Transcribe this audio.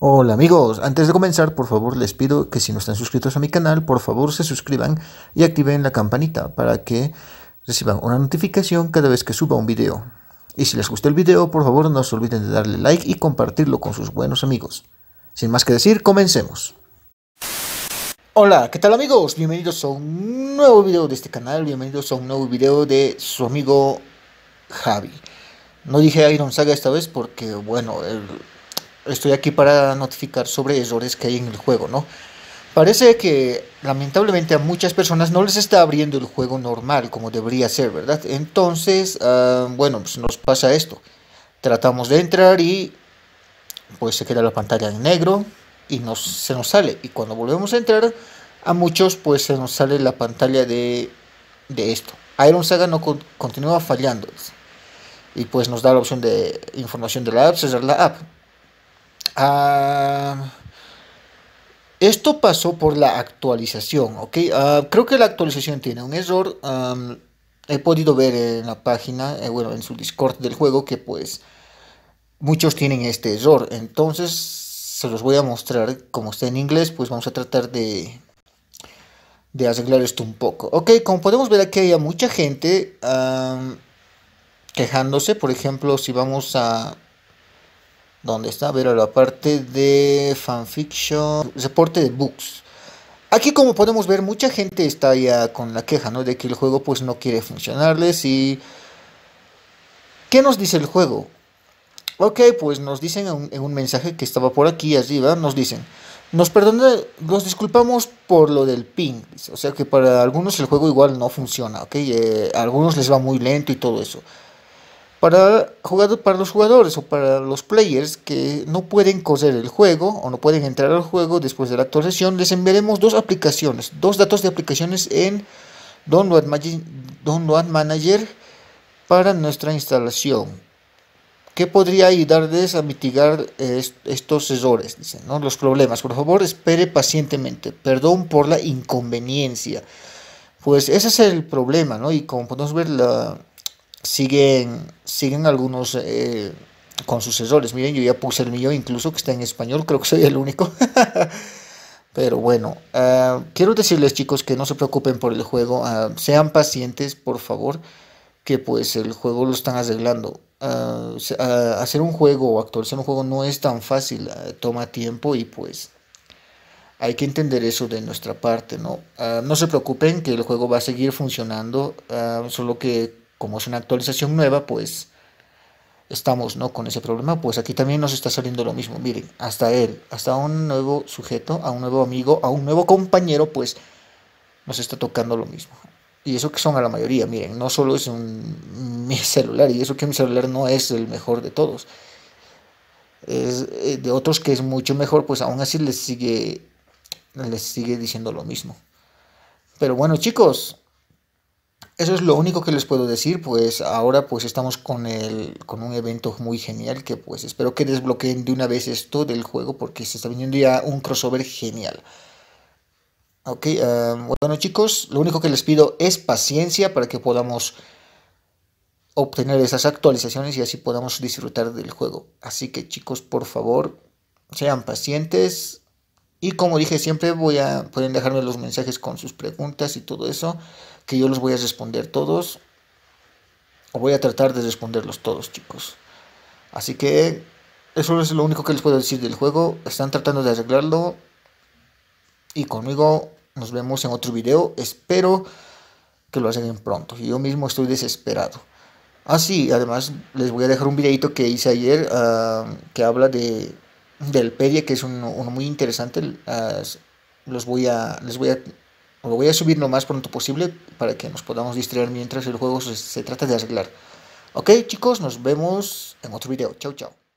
Hola amigos, antes de comenzar por favor les pido que si no están suscritos a mi canal por favor se suscriban y activen la campanita para que reciban una notificación cada vez que suba un video. Y si les gustó el video por favor no se olviden de darle like y compartirlo con sus buenos amigos. Sin más que decir, comencemos. Hola, ¿qué tal amigos? Bienvenidos a un nuevo video de este canal, bienvenidos a un nuevo video de su amigo Javi. No dije Iron Saga esta vez porque, bueno, el estoy aquí para notificar sobre errores que hay en el juego, ¿no? Parece que lamentablemente a muchas personas no les está abriendo el juego normal como debería ser, ¿verdad? Entonces, ah, bueno, pues nos pasa esto. Tratamos de entrar y pues se queda la pantalla en negro y nos, se nos sale. Y cuando volvemos a entrar, a muchos pues se nos sale la pantalla de, de esto. Iron Saga no continúa fallando. Y pues nos da la opción de información de la app, cerrar la app. Ah, esto pasó por la actualización, ¿ok? Ah, creo que la actualización tiene un error. he podido ver en la página, eh, bueno, en su Discord del juego que pues muchos tienen este error. Entonces se los voy a mostrar como está en inglés, pues vamos a tratar de de arreglar esto un poco. Ok, como podemos ver aquí hay mucha gente quejándose. Por ejemplo, si vamos a ¿Dónde está, a la parte de fanfiction, Reporte de books. Aquí como podemos ver, mucha gente está ya con la queja, ¿no? De que el juego pues no quiere funcionarles y... ¿Qué nos dice el juego? Ok, pues nos dicen en un, mensaje que estaba por aquí arriba, nos dicen, nos perdona, nos disculpamos por lo del ping, o sea que para algunos el juego igual no funciona, ok, a eh, algunos les va muy lento y todo eso para, para los jugadores o para los players que no pueden correr el juego o no pueden entrar al juego después de la actualización, les enviaremos dos aplicaciones, dos datos de aplicaciones en Download, Manager para nuestra instalación. qué podría ayudarles a mitigar eh, estos errores? Dicen, ¿no? Los problemas. Por favor, espere pacientemente. Perdón por la inconveniencia. Pues ese es el problema, ¿no? Y como podemos ver, la, siguen, siguen algunos eh, con sucesores. Miren, yo ya puse el mío, incluso que está en español, creo que soy el único. Pero bueno, eh, quiero decirles chicos que no se preocupen por el juego, eh, sean pacientes por favor, que pues el juego lo están arreglando. hacer un juego o actualizar un juego no es tan fácil, toma tiempo y pues hay que entender eso de nuestra parte, ¿no? no se preocupen que el juego va a seguir funcionando, solo que como es una actualización nueva, pues estamos ¿no? con ese problema, pues aquí también nos está saliendo lo mismo. Miren, hasta él, hasta un nuevo sujeto, a un nuevo amigo, a un nuevo compañero, pues nos está tocando lo mismo. Y eso que son a la mayoría, miren, no solo es un, mi celular, y eso que mi celular no es el mejor de todos. Es eh, de otros que es mucho mejor, pues aún así les sigue, les sigue diciendo lo mismo. Pero bueno, chicos, eso es lo único que les puedo decir, pues ahora pues estamos con, con un evento muy genial que pues espero que desbloqueen de una vez esto del juego porque se está viniendo ya un crossover genial. Ok, em, bueno chicos, lo único que les pido es paciencia para que podamos obtener esas actualizaciones y así podamos disfrutar del juego. Así que chicos, por favor, sean pacientes, y como dije siempre, voy a, pueden dejarme los mensajes con sus preguntas y todo eso, que yo los voy a responder todos. O voy a tratar de responderlos todos, chicos. Así que eso es lo único que les puedo decir del juego. Están tratando de arreglarlo. Y conmigo nos vemos en otro video. Espero que lo hacen pronto. y Yo mismo estoy desesperado. Ah, sí, además les voy a dejar un videito que hice ayer ah, que habla de del Pedia, que es uno, muy interesante. los voy a, les voy a, lo voy a subir lo más pronto posible para que nos podamos distraer mientras el juego se, se trata de arreglar. Ok chicos, nos vemos en otro video. Chao, chao.